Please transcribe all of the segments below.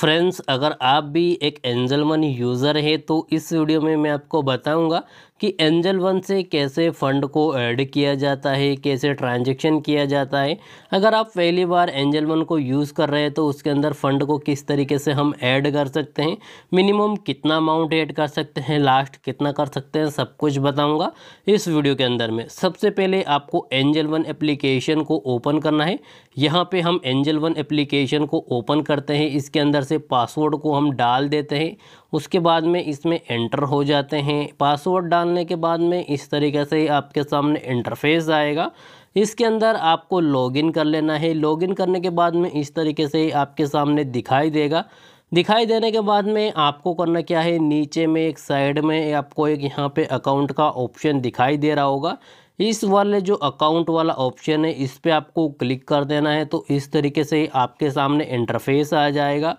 friends अगर आप भी एक एंजलमन यूज़र हैं तो इस वीडियो में मैं आपको बताऊंगा कि एंजल वन से कैसे फ़ंड को ऐड किया जाता है कैसे ट्रांजेक्शन किया जाता है अगर आप पहली बार एंजल वन को यूज़ कर रहे हैं तो उसके अंदर फ़ंड को किस तरीके से हम ऐड कर सकते हैं मिनिमम कितना अमाउंट ऐड कर सकते हैं लास्ट कितना कर सकते हैं सब कुछ बताऊँगा इस वीडियो के अंदर में सबसे पहले आपको एंजल वन एप्लीकेशन को ओपन करना है यहाँ पर हम एंजल वन एप्लीकेशन को ओपन करते हैं इसके अंदर से पासवर्ड को हम डाल देते हैं उसके बाद में इसमें एंटर हो जाते हैं पासवर्ड डालने के बाद में इस तरीके से आपके सामने इंटरफेस आएगा इसके अंदर आपको लॉगिन कर लेना है लॉगिन करने के बाद में इस तरीके से आपके सामने दिखाई देगा दिखाई देने के बाद में आपको करना क्या है नीचे में एक साइड में आपको एक यहाँ पे अकाउंट का ऑप्शन दिखाई दे रहा होगा इस वाले जो अकाउंट वाला ऑप्शन है इस पर आपको क्लिक कर देना है तो इस तरीके से आपके सामने इंटरफेस आ जाएगा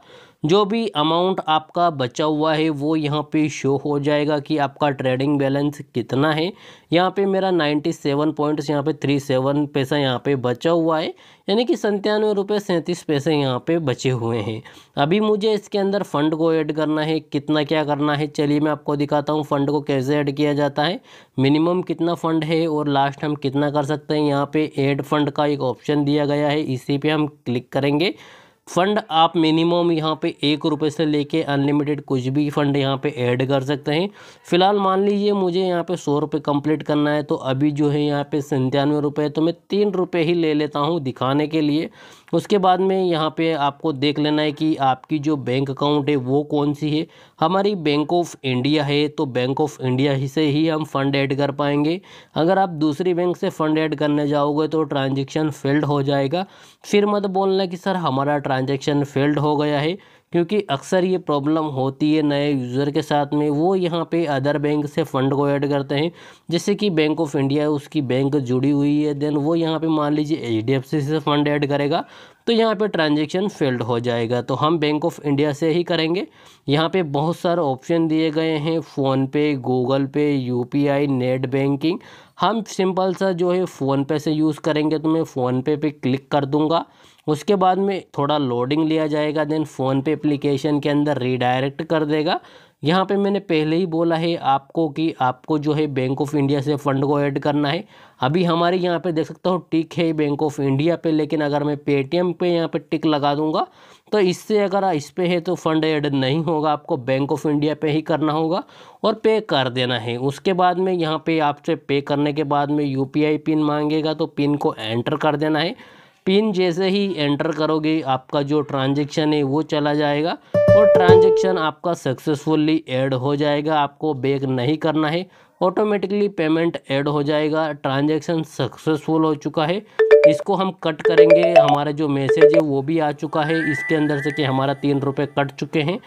जो भी अमाउंट आपका बचा हुआ है वो यहाँ पे शो हो जाएगा कि आपका ट्रेडिंग बैलेंस कितना है यहाँ पे मेरा 97 सेवन पॉइंट्स यहाँ पर थ्री सेवन पैसा यहाँ पे बचा हुआ है यानी कि संतानवे रुपये सैंतीस पैसे यहाँ पे बचे हुए हैं अभी मुझे इसके अंदर फ़ंड को ऐड करना है कितना क्या करना है चलिए मैं आपको दिखाता हूँ फ़ंड को कैसे ऐड किया जाता है मिनिमम कितना फ़ंड है और लास्ट हम कितना कर सकते हैं यहाँ पर एड फंड का एक ऑप्शन दिया गया है इसी पर हम क्लिक करेंगे फंड आप मिनिमम यहाँ पे एक रुपये से लेके अनलिमिटेड कुछ भी फंड यहाँ पे ऐड कर सकते हैं फिलहाल मान लीजिए मुझे यहाँ पे सौ रुपये कम्प्लीट करना है तो अभी जो है यहाँ पे संतानवे रुपये तो मैं तीन रुपये ही ले लेता हूँ दिखाने के लिए उसके बाद में यहाँ पे आपको देख लेना है कि आपकी जो बैंक अकाउंट है वो कौन सी है हमारी बैंक ऑफ इंडिया है तो बैंक ऑफ इंडिया ही से ही हम फ़ंड ऐड कर पाएंगे अगर आप दूसरी बैंक से फ़ंड ऐड करने जाओगे तो ट्रांजेक्शन फेल्ड हो जाएगा फिर मत बोलना कि सर हमारा ट्रांजेक्शन फेल्ड हो गया है क्योंकि अक्सर ये प्रॉब्लम होती है नए यूज़र के साथ में वो यहाँ पे अदर बैंक से फ़ंड को ऐड करते हैं जैसे कि बैंक ऑफ इंडिया उसकी बैंक जुड़ी हुई है देन वो यहाँ पे मान लीजिए एच से फ़ंड ऐड करेगा तो यहाँ पे ट्रांजेक्शन फेल्ड हो जाएगा तो हम बैंक ऑफ इंडिया से ही करेंगे यहाँ पे बहुत सारे ऑप्शन दिए गए हैं फ़ोनपे गूगल पे यू नेट बैंकिंग हम सिंपल सा जो है फ़ोनपे से यूज़ करेंगे तो मैं फ़ोनपे पर क्लिक कर दूँगा उसके बाद में थोड़ा लोडिंग लिया जाएगा देन फ़ोनपे एप्लीकेशन के अंदर रिडायरेक्ट कर देगा यहाँ पे मैंने पहले ही बोला है आपको कि आपको जो है बैंक ऑफ इंडिया से फ़ंड को ऐड करना है अभी हमारे यहाँ पे देख सकता हूँ टिक है बैंक ऑफ इंडिया पे लेकिन अगर मैं पेटीएम पे यहाँ पे टिक लगा दूँगा तो इससे अगर इस पर है तो फ़ंड ऐड नहीं होगा आपको बैंक ऑफ इंडिया पे ही करना होगा और पे कर देना है उसके बाद में यहाँ पर आपसे पे करने के बाद में यू पिन मांगेगा तो पिन को एंटर कर देना है पिन जैसे ही एंटर करोगे आपका जो ट्रांजेक्शन है वो चला जाएगा और ट्रांजेक्शन आपका सक्सेसफुली ऐड हो जाएगा आपको बैक नहीं करना है ऑटोमेटिकली पेमेंट ऐड हो जाएगा ट्रांजेक्शन सक्सेसफुल हो चुका है इसको हम कट करेंगे हमारा जो मैसेज है वो भी आ चुका है इसके अंदर से कि हमारा तीन रुपये कट चुके हैं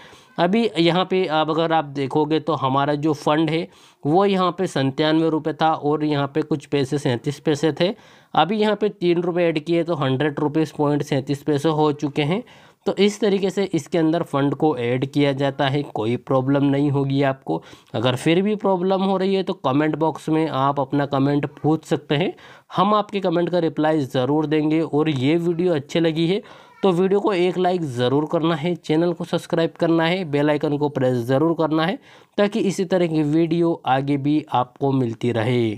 अभी यहाँ पे आप अगर आप देखोगे तो हमारा जो फ़ंड है वो यहाँ पे संतानवे रुपये था और यहाँ पे कुछ पैसे सैंतीस पैसे थे अभी यहाँ पे तीन रुपये ऐड किए तो हंड्रेड रुपीज़ पॉइंट सैंतीस पैसे हो चुके हैं तो इस तरीके से इसके अंदर फंड को ऐड किया जाता है कोई प्रॉब्लम नहीं होगी आपको अगर फिर भी प्रॉब्लम हो रही है तो कमेंट बॉक्स में आप अपना कमेंट पूछ सकते हैं हम आपके कमेंट का रिप्लाई ज़रूर देंगे और ये वीडियो अच्छी लगी है तो वीडियो को एक लाइक ज़रूर करना है चैनल को सब्सक्राइब करना है बेल आइकन को प्रेस ज़रूर करना है ताकि इसी तरह की वीडियो आगे भी आपको मिलती रहे